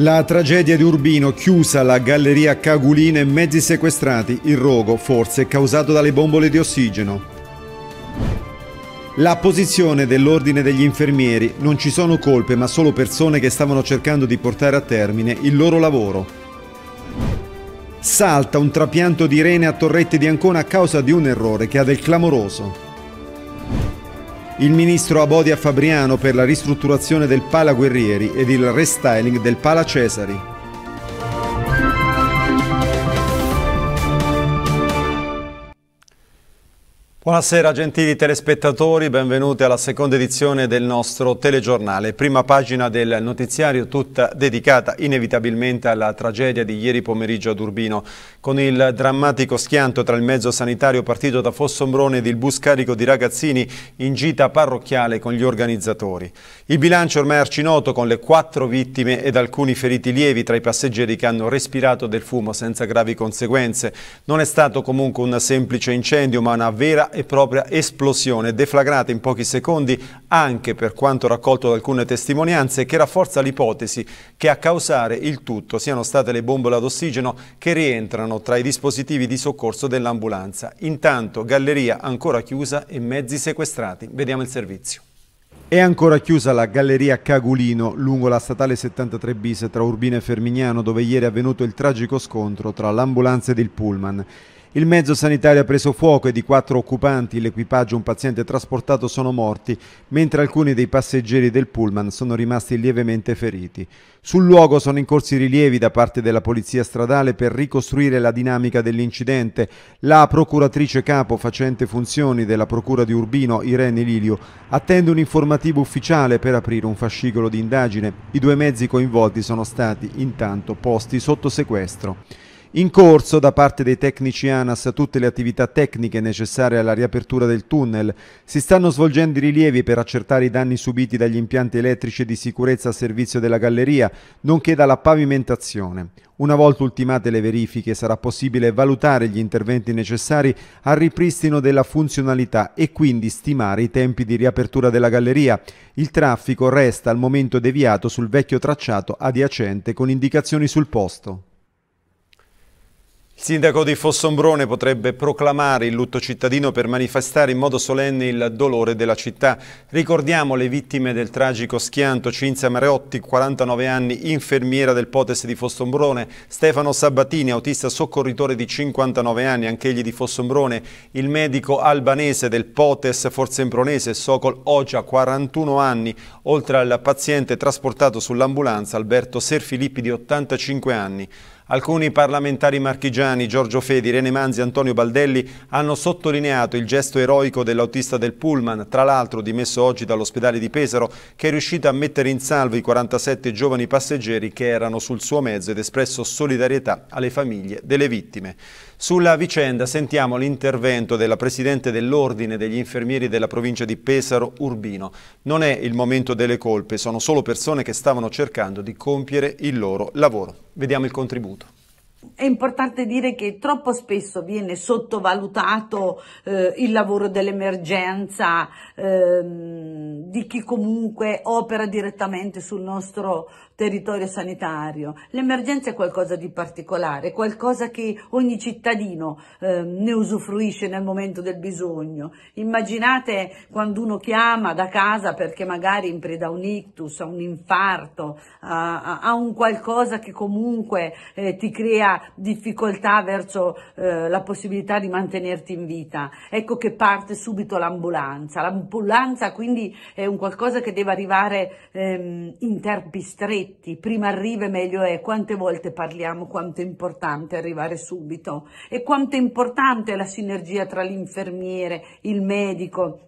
La tragedia di Urbino, chiusa la galleria Cagulina e mezzi sequestrati, il rogo forse causato dalle bombole di ossigeno. La posizione dell'ordine degli infermieri, non ci sono colpe ma solo persone che stavano cercando di portare a termine il loro lavoro. Salta un trapianto di rene a Torrette di Ancona a causa di un errore che ha del clamoroso il ministro Abodi a Fabriano per la ristrutturazione del Pala Guerrieri ed il restyling del Pala Cesari. Buonasera gentili telespettatori, benvenuti alla seconda edizione del nostro telegiornale, prima pagina del notiziario tutta dedicata inevitabilmente alla tragedia di ieri pomeriggio ad Urbino, con il drammatico schianto tra il mezzo sanitario partito da Fossombrone ed il bus carico di ragazzini in gita parrocchiale con gli organizzatori. Il bilancio ormai arcinoto con le quattro vittime ed alcuni feriti lievi tra i passeggeri che hanno respirato del fumo senza gravi conseguenze. Non è stato comunque un semplice incendio ma una vera e propria esplosione, deflagrata in pochi secondi anche per quanto raccolto da alcune testimonianze, che rafforza l'ipotesi che a causare il tutto siano state le bombole ad ossigeno che rientrano tra i dispositivi di soccorso dell'ambulanza. Intanto galleria ancora chiusa e mezzi sequestrati. Vediamo il servizio. È ancora chiusa la galleria Cagulino lungo la statale 73 bis tra Urbino e Fermignano dove ieri è avvenuto il tragico scontro tra l'ambulanza ed il pullman. Il mezzo sanitario ha preso fuoco e di quattro occupanti, l'equipaggio e un paziente trasportato sono morti, mentre alcuni dei passeggeri del pullman sono rimasti lievemente feriti. Sul luogo sono in corso i rilievi da parte della Polizia Stradale per ricostruire la dinamica dell'incidente. La procuratrice capo facente funzioni della Procura di Urbino, Irene Lilio, attende un informativo ufficiale per aprire un fascicolo di indagine. I due mezzi coinvolti sono stati intanto posti sotto sequestro. In corso da parte dei tecnici ANAS tutte le attività tecniche necessarie alla riapertura del tunnel. Si stanno svolgendo i rilievi per accertare i danni subiti dagli impianti elettrici di sicurezza a servizio della galleria, nonché dalla pavimentazione. Una volta ultimate le verifiche sarà possibile valutare gli interventi necessari al ripristino della funzionalità e quindi stimare i tempi di riapertura della galleria. Il traffico resta al momento deviato sul vecchio tracciato adiacente con indicazioni sul posto. Il sindaco di Fossombrone potrebbe proclamare il lutto cittadino per manifestare in modo solenne il dolore della città. Ricordiamo le vittime del tragico schianto Cinzia Mareotti, 49 anni, infermiera del Potes di Fossombrone, Stefano Sabatini, autista soccorritore di 59 anni, anch'egli di Fossombrone, il medico albanese del Potes Forzembronese, Socol Ogia, 41 anni, oltre al paziente trasportato sull'ambulanza Alberto Serfilippi di 85 anni. Alcuni parlamentari marchigiani, Giorgio Fedi, Rene Manzi e Antonio Baldelli, hanno sottolineato il gesto eroico dell'autista del pullman, tra l'altro dimesso oggi dall'ospedale di Pesaro, che è riuscito a mettere in salvo i 47 giovani passeggeri che erano sul suo mezzo ed espresso solidarietà alle famiglie delle vittime. Sulla vicenda sentiamo l'intervento della Presidente dell'Ordine degli Infermieri della provincia di Pesaro, Urbino. Non è il momento delle colpe, sono solo persone che stavano cercando di compiere il loro lavoro. Vediamo il contributo è importante dire che troppo spesso viene sottovalutato eh, il lavoro dell'emergenza eh, di chi comunque opera direttamente sul nostro territorio sanitario. L'emergenza è qualcosa di particolare, qualcosa che ogni cittadino eh, ne usufruisce nel momento del bisogno. Immaginate quando uno chiama da casa perché magari in preda a un ictus, a un infarto, a, a, a un qualcosa che comunque eh, ti crea difficoltà verso eh, la possibilità di mantenerti in vita. Ecco che parte subito l'ambulanza. L'ambulanza quindi è un qualcosa che deve arrivare ehm, in tempi stretti, prima arriva meglio è. Quante volte parliamo quanto è importante arrivare subito e quanto è importante la sinergia tra l'infermiere, il medico,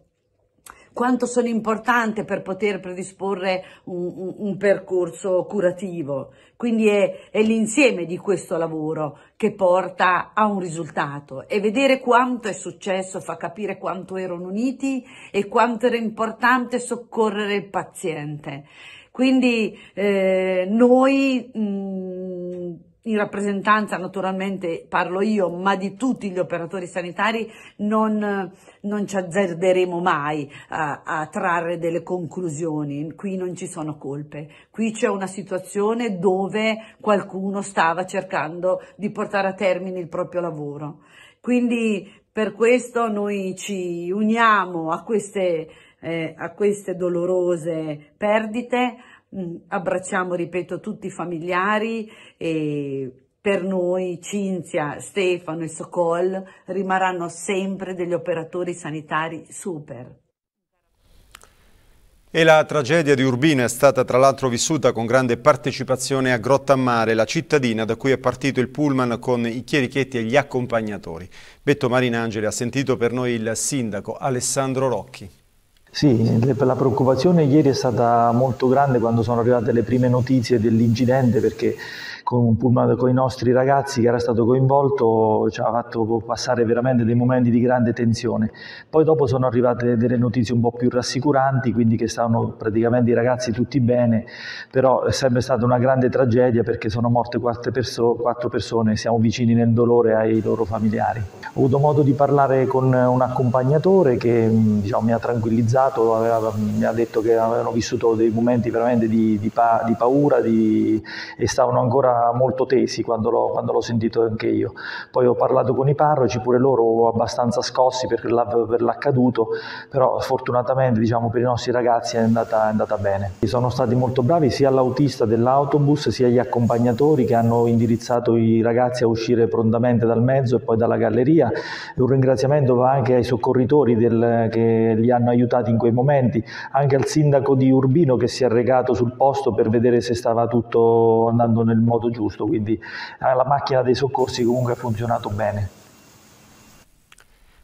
quanto sono importanti per poter predisporre un, un, un percorso curativo. Quindi è, è l'insieme di questo lavoro che porta a un risultato e vedere quanto è successo fa capire quanto erano uniti e quanto era importante soccorrere il paziente. Quindi eh, noi mh, mm, in rappresentanza naturalmente parlo io, ma di tutti gli operatori sanitari non, non ci azzarderemo mai a, a, trarre delle conclusioni, qui non ci sono colpe, qui c'è una situazione dove qualcuno stava cercando di portare a termine il proprio lavoro. Quindi per questo noi ci uniamo a queste, eh, a queste dolorose perdite, Mm, abbracciamo, ripeto, tutti i familiari e per noi Cinzia, Stefano e Socol rimarranno sempre degli operatori sanitari super. E la tragedia di Urbino è stata tra l'altro vissuta con grande partecipazione a Grotta Mare, la cittadina da cui è partito il pullman con i chierichetti e gli accompagnatori. Betto Marinangeli ha sentito per noi il sindaco Alessandro Rocchi. Sì, la preoccupazione ieri è stata molto grande quando sono arrivate le prime notizie dell'incidente perché con con i nostri ragazzi che era stato coinvolto, ci ha fatto passare veramente dei momenti di grande tensione. Poi dopo sono arrivate delle notizie un po' più rassicuranti, quindi che stavano praticamente i ragazzi tutti bene, però è sempre stata una grande tragedia perché sono morte quattro, perso quattro persone, siamo vicini nel dolore ai loro familiari. Ho avuto modo di parlare con un accompagnatore che diciamo, mi ha tranquillizzato, aveva, mi ha detto che avevano vissuto dei momenti veramente di, di, pa di paura di, e stavano ancora molto tesi quando l'ho, quando l'ho, sentito anche io. Poi ho parlato con i parroci, pure loro abbastanza scossi per, per l'accaduto, però fortunatamente diciamo, per i nostri ragazzi è andata, è andata bene. Sono stati molto bravi sia l'autista dell'autobus sia gli accompagnatori che hanno indirizzato i ragazzi a uscire prontamente dal mezzo e poi dalla galleria. Un ringraziamento va anche ai soccorritori del, che li hanno aiutati in quei momenti, anche al sindaco di Urbino che si è recato sul posto per vedere se stava tutto andando nel modo giusto, quindi eh, la macchina dei soccorsi comunque ha funzionato bene.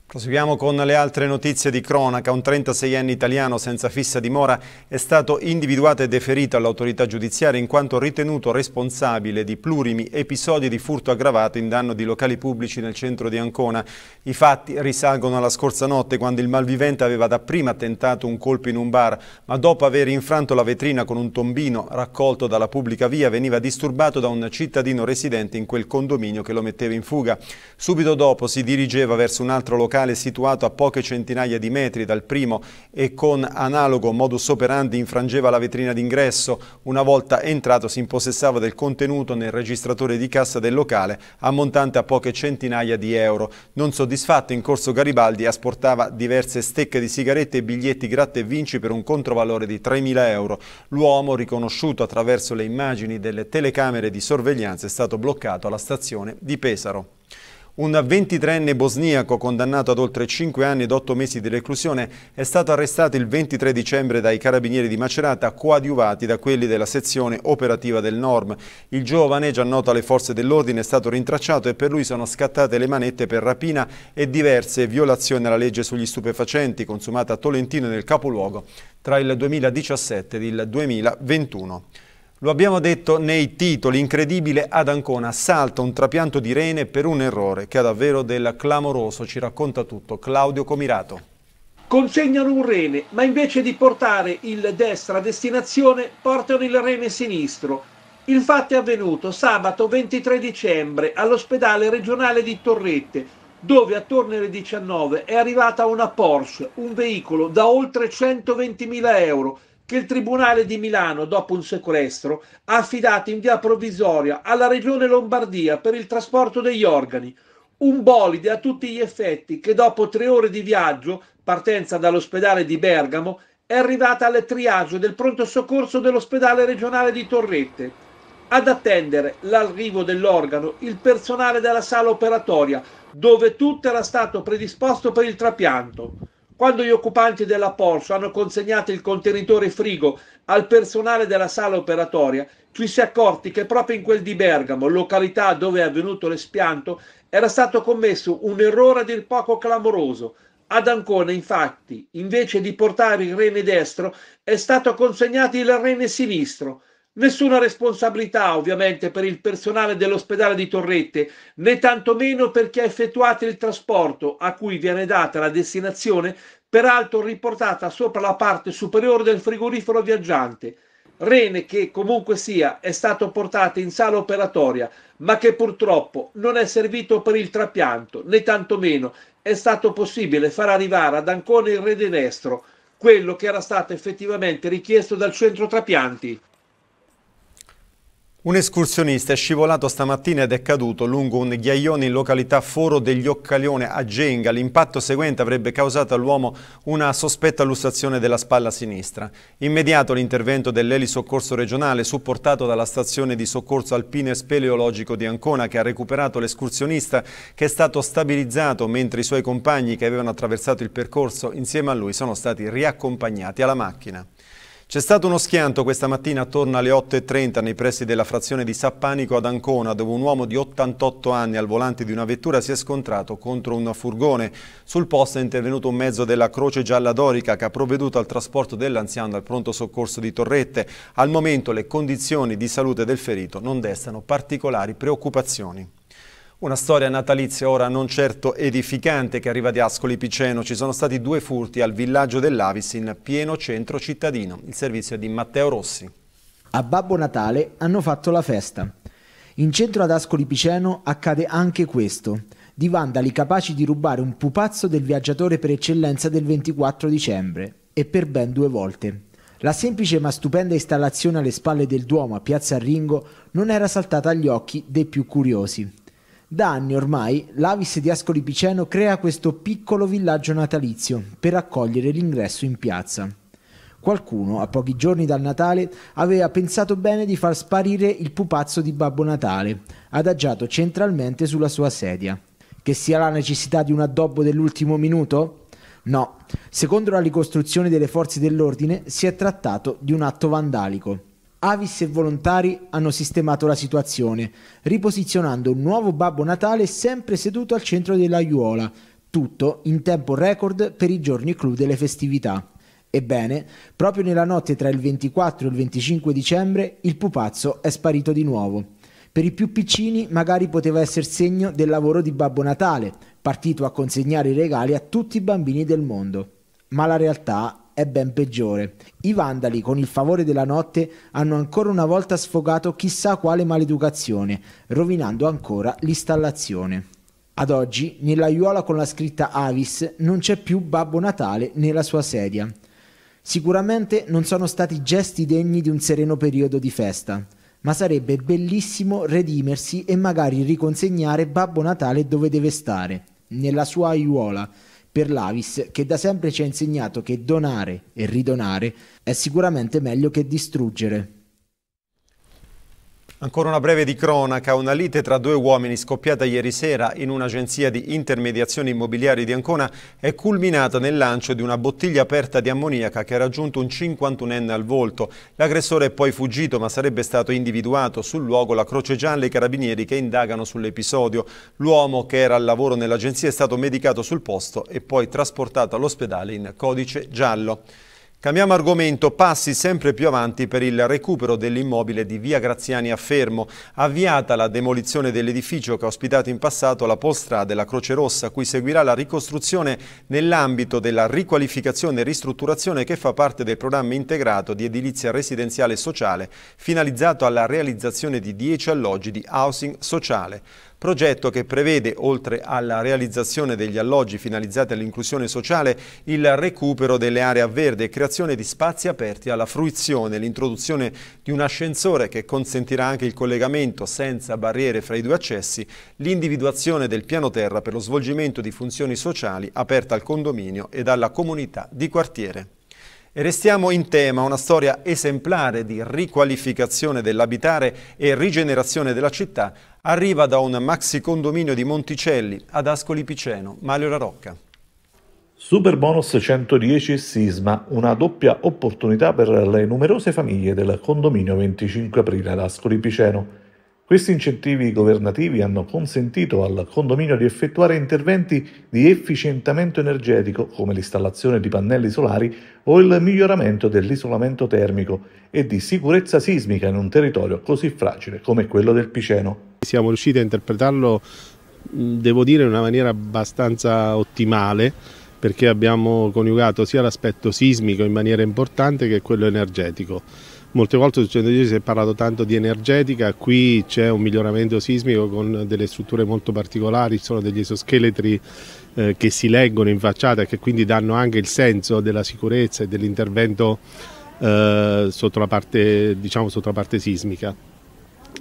Proseguiamo con le altre notizie di cronaca. Un 36enne italiano senza fissa dimora è stato individuato e deferito all'autorità giudiziaria in quanto ritenuto responsabile di plurimi episodi di furto aggravato in danno di locali pubblici nel centro di Ancona. I fatti risalgono alla scorsa notte quando il malvivente aveva dapprima tentato un colpo in un bar, ma dopo aver infranto la vetrina con un tombino raccolto dalla pubblica via veniva disturbato da un cittadino residente in quel condominio che lo metteva in fuga. Subito dopo si dirigeva verso un altro locale locale situato a poche centinaia di metri dal primo e con analogo modus operandi infrangeva la vetrina d'ingresso. Una volta entrato si impossessava del contenuto nel registratore di cassa del locale ammontante a poche centinaia di euro. Non soddisfatto in corso Garibaldi asportava diverse stecche di sigarette e biglietti gratte e vinci per un controvalore di 3.000 euro. L'uomo, riconosciuto attraverso le immagini delle telecamere di sorveglianza, è stato bloccato alla stazione di Pesaro. Un 23enne bosniaco condannato ad oltre 5 anni ed 8 mesi di reclusione è stato arrestato il 23 dicembre dai carabinieri di Macerata coadiuvati da quelli della sezione operativa del Norm. Il giovane, già noto alle forze dell'ordine, è stato rintracciato e per lui sono scattate le manette per rapina e diverse violazioni alla legge sugli stupefacenti consumata a Tolentino nel capoluogo tra il 2017 ed il 2021. Lo abbiamo detto nei titoli, incredibile ad Ancona salta un trapianto di rene per un errore che ha davvero del clamoroso, ci racconta tutto Claudio Comirato. Consegnano un rene, ma invece di portare il destro a destinazione portano il rene sinistro. Il fatto è avvenuto sabato 23 dicembre all'ospedale regionale di Torrette, dove attorno alle 19 è arrivata una Porsche, un veicolo da oltre 120.000 euro che il Tribunale di Milano, dopo un sequestro, ha affidato in via provvisoria alla Regione Lombardia per il trasporto degli organi, un bolide a tutti gli effetti che dopo tre ore di viaggio, partenza dall'ospedale di Bergamo, è arrivata al triage del pronto soccorso dell'ospedale regionale di Torrette. Ad attendere l'arrivo dell'organo il personale della sala operatoria, dove tutto era stato predisposto per il trapianto. Quando gli occupanti della Porsche hanno consegnato il contenitore frigo al personale della sala operatoria, ci si è accorti che proprio in quel di Bergamo, località dove è avvenuto l'espianto, era stato commesso un errore a dir poco clamoroso. Ad Ancona, infatti, invece di portare il rene destro, è stato consegnato il rene sinistro. Nessuna responsabilità ovviamente per il personale dell'ospedale di Torrette, né tantomeno per chi ha effettuato il trasporto a cui viene data la destinazione, peraltro riportata sopra la parte superiore del frigorifero viaggiante. Rene che comunque sia è stato portato in sala operatoria, ma che purtroppo non è servito per il trapianto, né tantomeno è stato possibile far arrivare ad Ancona il Redenestro, quello che era stato effettivamente richiesto dal centro trapianti. Un escursionista è scivolato stamattina ed è caduto lungo un ghiaione in località Foro degli Occalione a Genga. L'impatto seguente avrebbe causato all'uomo una sospetta lussazione della spalla sinistra. Immediato l'intervento dell'elisoccorso regionale supportato dalla stazione di soccorso alpino e speleologico di Ancona che ha recuperato l'escursionista che è stato stabilizzato mentre i suoi compagni che avevano attraversato il percorso insieme a lui sono stati riaccompagnati alla macchina. C'è stato uno schianto questa mattina attorno alle 8.30 nei pressi della frazione di Sappanico ad Ancona, dove un uomo di 88 anni al volante di una vettura si è scontrato contro un furgone. Sul posto è intervenuto un mezzo della Croce Gialla Dorica che ha provveduto al trasporto dell'anziano al pronto soccorso di Torrette. Al momento le condizioni di salute del ferito non destano particolari preoccupazioni. Una storia natalizia ora non certo edificante che arriva di Ascoli Piceno. Ci sono stati due furti al villaggio dell'Avis in pieno centro cittadino. Il servizio è di Matteo Rossi. A Babbo Natale hanno fatto la festa. In centro ad Ascoli Piceno accade anche questo. Di vandali capaci di rubare un pupazzo del viaggiatore per eccellenza del 24 dicembre e per ben due volte. La semplice ma stupenda installazione alle spalle del Duomo a Piazza Ringo non era saltata agli occhi dei più curiosi. Da anni ormai l'Avis di Ascoli Piceno crea questo piccolo villaggio natalizio per accogliere l'ingresso in piazza. Qualcuno, a pochi giorni dal Natale, aveva pensato bene di far sparire il pupazzo di Babbo Natale, adagiato centralmente sulla sua sedia. Che sia la necessità di un addobbo dell'ultimo minuto? No, secondo la ricostruzione delle forze dell'ordine si è trattato di un atto vandalico. Avis e volontari hanno sistemato la situazione, riposizionando un nuovo Babbo Natale sempre seduto al centro della dell'aiuola, tutto in tempo record per i giorni clou delle festività. Ebbene, proprio nella notte tra il 24 e il 25 dicembre il pupazzo è sparito di nuovo. Per i più piccini magari poteva essere segno del lavoro di Babbo Natale, partito a consegnare i regali a tutti i bambini del mondo. Ma la realtà è ben peggiore. I vandali, con il favore della notte, hanno ancora una volta sfogato chissà quale maleducazione, rovinando ancora l'installazione. Ad oggi, nella aiuola con la scritta Avis non c'è più Babbo Natale nella sua sedia. Sicuramente non sono stati gesti degni di un sereno periodo di festa, ma sarebbe bellissimo redimersi e magari riconsegnare Babbo Natale dove deve stare, nella sua aiuola, per l'Avis che da sempre ci ha insegnato che donare e ridonare è sicuramente meglio che distruggere. Ancora una breve di cronaca, una lite tra due uomini scoppiata ieri sera in un'agenzia di intermediazione immobiliare di Ancona è culminata nel lancio di una bottiglia aperta di ammoniaca che ha raggiunto un 51enne al volto. L'aggressore è poi fuggito ma sarebbe stato individuato sul luogo la Croce Gialla e i carabinieri che indagano sull'episodio. L'uomo che era al lavoro nell'agenzia è stato medicato sul posto e poi trasportato all'ospedale in codice giallo. Cambiamo argomento, passi sempre più avanti per il recupero dell'immobile di via Graziani a Fermo. Avviata la demolizione dell'edificio che ha ospitato in passato la postrada della Croce Rossa, cui seguirà la ricostruzione nell'ambito della riqualificazione e ristrutturazione che fa parte del programma integrato di edilizia residenziale e sociale, finalizzato alla realizzazione di 10 alloggi di housing sociale progetto che prevede, oltre alla realizzazione degli alloggi finalizzati all'inclusione sociale, il recupero delle aree a verde e creazione di spazi aperti alla fruizione, l'introduzione di un ascensore che consentirà anche il collegamento senza barriere fra i due accessi, l'individuazione del piano terra per lo svolgimento di funzioni sociali aperta al condominio e alla comunità di quartiere. E restiamo in tema, una storia esemplare di riqualificazione dell'abitare e rigenerazione della città arriva da un maxi condominio di Monticelli ad Ascoli Piceno, Mario La Rocca. Super bonus 110 sisma, una doppia opportunità per le numerose famiglie del condominio 25 aprile ad Ascoli Piceno. Questi incentivi governativi hanno consentito al condominio di effettuare interventi di efficientamento energetico come l'installazione di pannelli solari o il miglioramento dell'isolamento termico e di sicurezza sismica in un territorio così fragile come quello del Piceno. Siamo riusciti a interpretarlo, devo dire, in una maniera abbastanza ottimale perché abbiamo coniugato sia l'aspetto sismico in maniera importante che quello energetico. Molte volte sul centro si è parlato tanto di energetica, qui c'è un miglioramento sismico con delle strutture molto particolari, ci sono degli esoscheletri eh, che si leggono in facciata e che quindi danno anche il senso della sicurezza e dell'intervento eh, sotto, la parte, diciamo, sotto la parte sismica.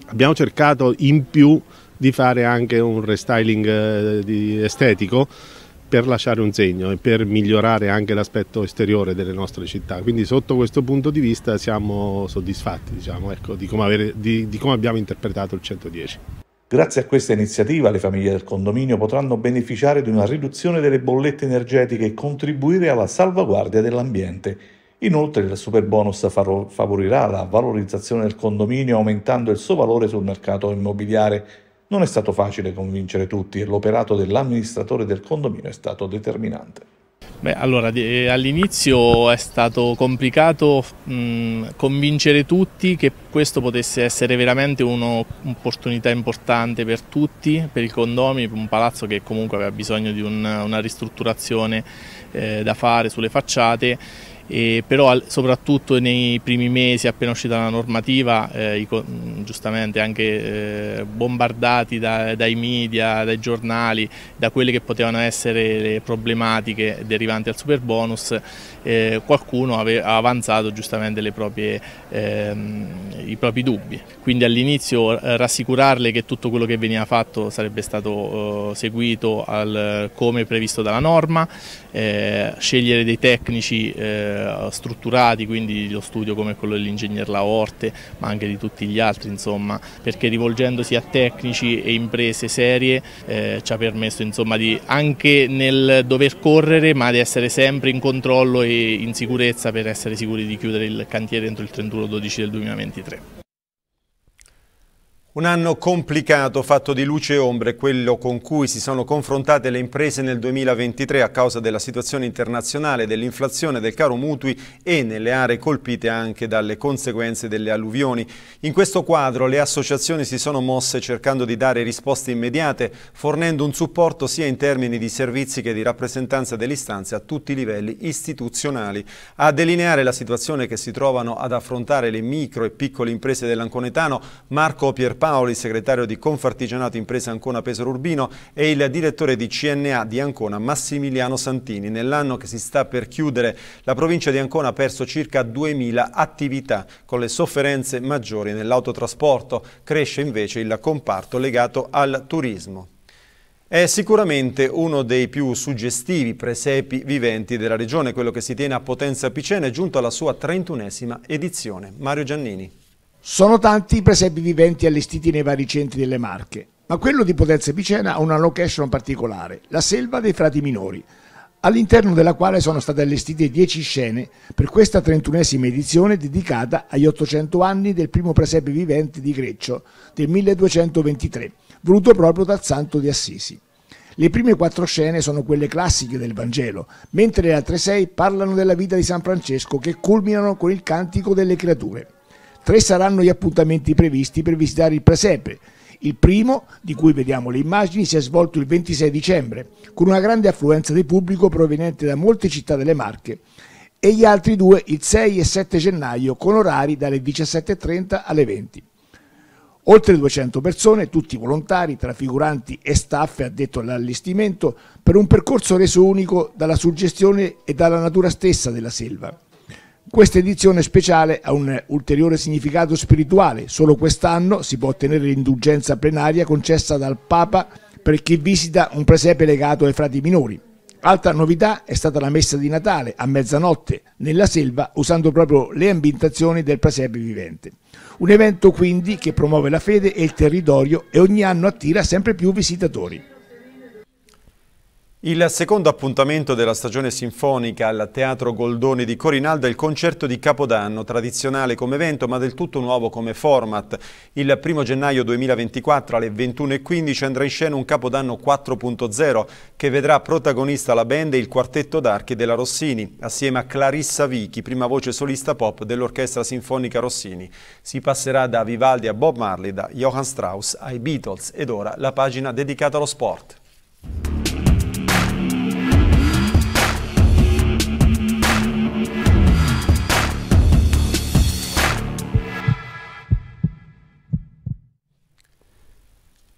Abbiamo cercato in più di fare anche un restyling eh, di estetico per lasciare un segno e per migliorare anche l'aspetto esteriore delle nostre città. Quindi sotto questo punto di vista siamo soddisfatti diciamo, ecco, di, come avere, di, di come abbiamo interpretato il 110. Grazie a questa iniziativa le famiglie del condominio potranno beneficiare di una riduzione delle bollette energetiche e contribuire alla salvaguardia dell'ambiente. Inoltre il superbonus favorirà la valorizzazione del condominio aumentando il suo valore sul mercato immobiliare non è stato facile convincere tutti e l'operato dell'amministratore del condominio è stato determinante. Beh, allora, eh, all'inizio è stato complicato mh, mm, convincere tutti che questo potesse essere veramente un'opportunità importante per tutti, per il condomini, per un palazzo che comunque aveva bisogno di un, una ristrutturazione eh, da fare sulle facciate e però al, soprattutto nei primi mesi appena uscita la normativa, eh, i, giustamente anche eh, bombardati da, dai media, dai giornali, da quelle che potevano essere le problematiche derivanti al super bonus, eh, qualcuno aveva avanzato giustamente proprie, ehm, i propri dubbi. Quindi all'inizio eh, rassicurarle che tutto quello che veniva fatto sarebbe stato oh, seguito al, come previsto dalla norma, eh, scegliere dei tecnici eh, strutturati, quindi lo studio come quello dell'ingegner Laorte, ma anche di tutti gli altri, insomma, perché rivolgendosi a tecnici e imprese serie eh, ci ha permesso insomma, di, anche nel dover correre, ma di essere sempre in controllo e in sicurezza per essere sicuri di chiudere il cantiere entro il 31-12 del 2023. Un anno complicato, fatto di luce e ombre, quello con cui si sono confrontate le imprese nel 2023 a causa della situazione internazionale, dell'inflazione, del caro mutui e nelle aree colpite anche dalle conseguenze delle alluvioni. In questo quadro le associazioni si sono mosse cercando di dare risposte immediate, fornendo un supporto sia in termini di servizi che di rappresentanza delle istanze a tutti i livelli istituzionali. A delineare la situazione che si trovano ad affrontare le micro e piccole imprese dell'Anconetano, Marco Pierpaolo Paoli, segretario di Confartigianato Impresa Ancona Pesaro Urbino e il direttore di CNA di Ancona Massimiliano Santini. Nell'anno che si sta per chiudere la provincia di Ancona ha perso circa 2.000 attività con le sofferenze maggiori nell'autotrasporto. Cresce invece il comparto legato al turismo. È sicuramente uno dei più suggestivi presepi viventi della regione, quello che si tiene a Potenza Picena, è giunto alla sua trentunesima edizione. Mario Giannini. Sono tanti i presepi viventi allestiti nei vari centri delle Marche, ma quello di Potenza e Picena ha una location particolare, la selva dei frati minori, all'interno della quale sono state allestite 10 scene per questa 31esima edizione dedicata agli 800 anni del primo presepe vivente di Greccio del 1223, voluto proprio dal santo di Assisi. Le prime quattro scene sono quelle classiche del Vangelo, mentre le altre sei parlano della vita di San Francesco che culminano con il cantico delle creature. Tre saranno gli appuntamenti previsti per visitare il presepe. Il primo, di cui vediamo le immagini, si è svolto il 26 dicembre, con una grande affluenza di pubblico proveniente da molte città delle Marche, e gli altri due il 6 e 7 gennaio, con orari dalle 17.30 alle 20. Oltre 200 persone, tutti volontari, tra e staff addetto all'allestimento, per un percorso reso unico dalla suggestione e dalla natura stessa della selva. Questa edizione speciale ha un ulteriore significato spirituale. Solo quest'anno si può ottenere l'indulgenza plenaria concessa dal Papa per chi visita un presepe legato ai frati minori. Altra novità è stata la messa di Natale a mezzanotte nella selva usando proprio le ambientazioni del presepe vivente. Un evento quindi che promuove la fede e il territorio e ogni anno attira sempre più visitatori. Il secondo appuntamento della stagione sinfonica al Teatro Goldoni di Corinaldo è il concerto di Capodanno, tradizionale come evento ma del tutto nuovo come format. Il 1 gennaio 2024 alle 21.15 andrà in scena un Capodanno 4.0 che vedrà protagonista la band e il quartetto d'archi della Rossini, assieme a Clarissa Vichi, prima voce solista pop dell'Orchestra Sinfonica Rossini. Si passerà da Vivaldi a Bob Marley, da Johann Strauss ai Beatles ed ora la pagina dedicata allo sport.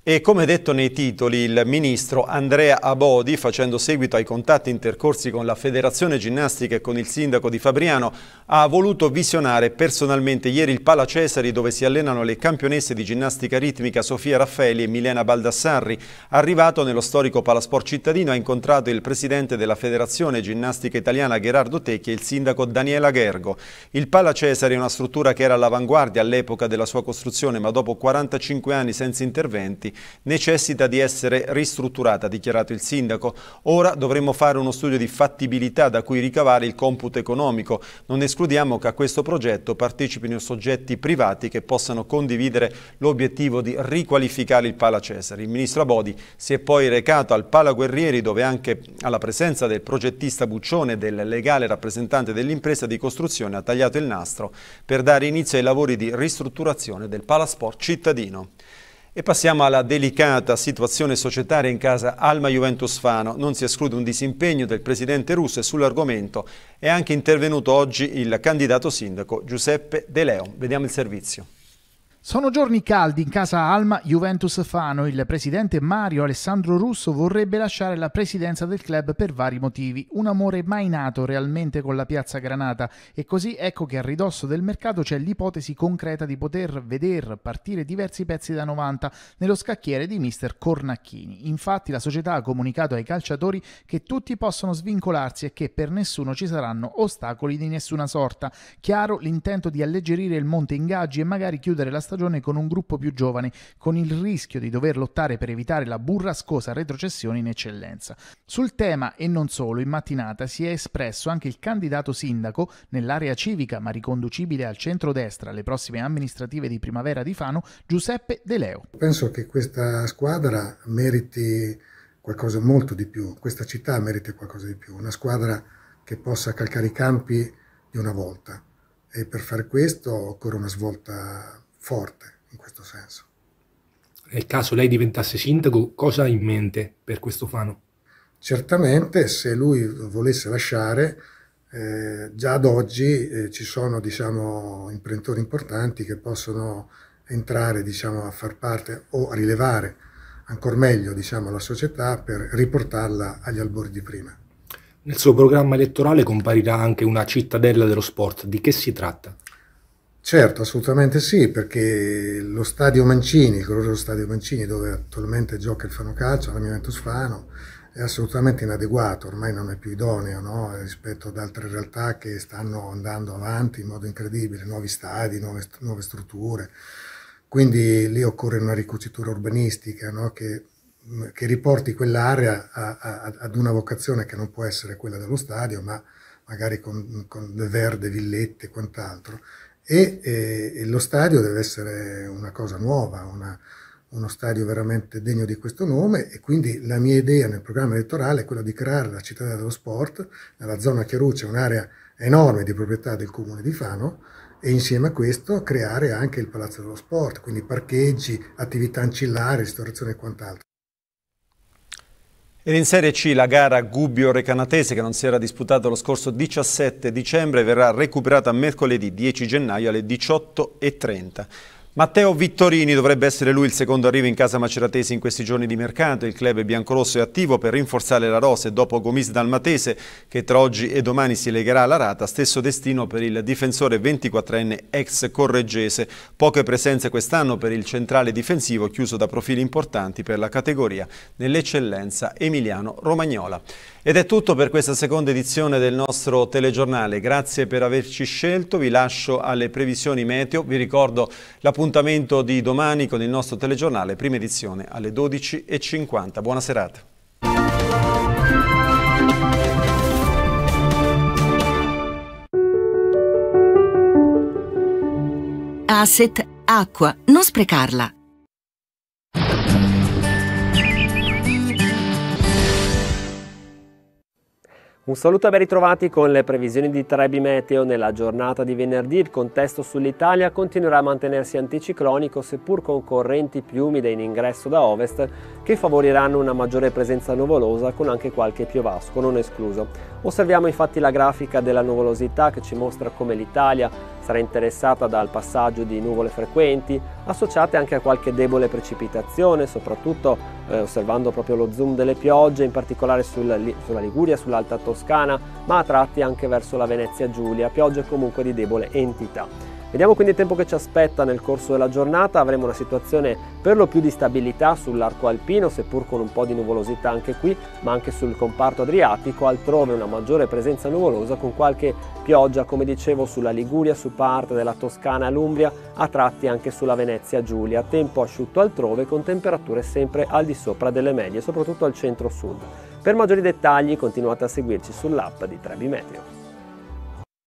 E come detto nei titoli, il ministro Andrea Abodi, facendo seguito ai contatti intercorsi con la Federazione Ginnastica e con il sindaco di Fabriano, ha voluto visionare personalmente ieri il Pala Cesari dove si allenano le campionesse di ginnastica ritmica Sofia Raffaeli e Milena Baldassarri. Arrivato nello storico Palasport cittadino ha incontrato il presidente della Federazione Ginnastica Italiana Gerardo Tecchi e il sindaco Daniela Gergo. Il Pala Cesari è una struttura che era all'avanguardia all'epoca della sua costruzione ma dopo 45 anni senza interventi necessita di essere ristrutturata, ha dichiarato il sindaco. Ora dovremmo fare uno studio di fattibilità da cui ricavare il computo economico. Non escludiamo che a questo progetto partecipino soggetti privati che possano condividere l'obiettivo di riqualificare il Pala Cesare. Il ministro Abodi si è poi recato al Pala Guerrieri dove anche alla presenza del progettista Buccione e del legale rappresentante dell'impresa di costruzione ha tagliato il nastro per dare inizio ai lavori di ristrutturazione del Palasport cittadino. E passiamo alla delicata situazione societaria in casa Alma Juventus Fano. Non si esclude un disimpegno del presidente russo e sull'argomento è anche intervenuto oggi il candidato sindaco Giuseppe De Leo. Vediamo il servizio. Sono giorni caldi in casa Alma Juventus Fano. Il presidente Mario Alessandro Russo vorrebbe lasciare la presidenza del club per vari motivi. Un amore mai nato realmente con la piazza Granata. E così ecco che a ridosso del mercato c'è l'ipotesi concreta di poter veder partire diversi pezzi da 90 nello scacchiere di mister Cornacchini. Infatti la società ha comunicato ai calciatori che tutti possono svincolarsi e che per nessuno ci saranno ostacoli di nessuna sorta. Chiaro l'intento di alleggerire il monte ingaggi e magari chiudere la stagione stagione con un gruppo più giovane, con il rischio di dover lottare per evitare la burrascosa retrocessione in eccellenza. Sul tema e non solo, in mattinata si è espresso anche il candidato sindaco nell'area civica ma riconducibile al centro-destra alle prossime amministrative di primavera di Fano, Giuseppe De Leo. Penso che questa squadra meriti qualcosa molto di più, questa città merita qualcosa di più, una squadra che possa calcare i campi di una volta e per fare questo occorre una svolta forte in questo senso. Nel caso lei diventasse sindaco, cosa ha in mente per questo Fano? Certamente se lui volesse lasciare, eh, già ad oggi eh, ci sono diciamo, imprenditori importanti che possono entrare diciamo, a far parte o a rilevare ancora meglio diciamo, la società per riportarla agli albori di prima. Nel suo programma elettorale comparirà anche una cittadella dello sport. Di che si tratta? Certo, assolutamente sì, perché lo stadio Mancini, il grosso stadio Mancini dove attualmente gioca il Fano Calcio, la Juventus Fano, è assolutamente inadeguato, ormai non è più idoneo no? rispetto ad altre realtà che stanno andando avanti in modo incredibile, nuovi stadi, nuove, nuove strutture. Quindi lì occorre una ricucitura urbanistica no? che, mm, che, riporti quell'area ad una vocazione che non può essere quella dello stadio, ma magari con, con verde, villette e quant'altro e, e, e lo stadio deve essere una cosa nuova, una, uno stadio veramente degno di questo nome e quindi la mia idea nel programma elettorale è quella di creare la cittadella dello sport nella zona Chiaruccia, un'area enorme di proprietà del comune di Fano e insieme a questo creare anche il palazzo dello sport, quindi parcheggi, attività ancillari, ristorazione e quant'altro. Ed in Serie C la gara Gubbio-Recanatese che non si era disputata lo scorso 17 dicembre verrà recuperata mercoledì 10 gennaio alle 18.30. Matteo Vittorini dovrebbe essere lui il secondo arrivo in casa maceratese in questi giorni di mercato. Il club biancorosso è attivo per rinforzare la rosa e dopo Gomis Dalmatese, che tra oggi e domani si legherà alla rata, stesso destino per il difensore 24enne ex correggese. Poche presenze quest'anno per il centrale difensivo, chiuso da profili importanti per la categoria nell'eccellenza Emiliano-Romagnola. Ed è tutto per questa seconda edizione del nostro telegiornale. Grazie per averci scelto, vi lascio alle previsioni meteo. Vi ricordo la punta Appuntamento di domani con il nostro telegiornale, prima edizione alle 12.50. Buona serata. Asset, acqua, non sprecarla. Un saluto e ben ritrovati con le previsioni di Trebi Meteo. Nella giornata di venerdì il contesto sull'Italia continuerà a mantenersi anticiclonico seppur con correnti più umide in ingresso da ovest che favoriranno una maggiore presenza nuvolosa con anche qualche piovasco non escluso. Osserviamo infatti la grafica della nuvolosità che ci mostra come l'Italia sarà interessata dal passaggio di nuvole frequenti associate anche a qualche debole precipitazione, soprattutto eh, osservando proprio lo zoom delle piogge, in particolare sul, sulla Liguria, sull'Alta Toscana Toscana, ma a tratti anche verso la Venezia Giulia, piogge comunque di debole entità. Vediamo quindi il tempo che ci aspetta nel corso della giornata, avremo una situazione per lo più di stabilità sull'arco alpino, seppur con un po' di nuvolosità anche qui, ma anche sul comparto adriatico, altrove una maggiore presenza nuvolosa con qualche pioggia, come dicevo, sulla Liguria, su parte della Toscana l'Umbria, a tratti anche sulla Venezia Giulia, tempo asciutto altrove con temperature sempre al di sopra delle medie, soprattutto al centro-sud. Per maggiori dettagli continuate a seguirci sull'app di Trebimeteo.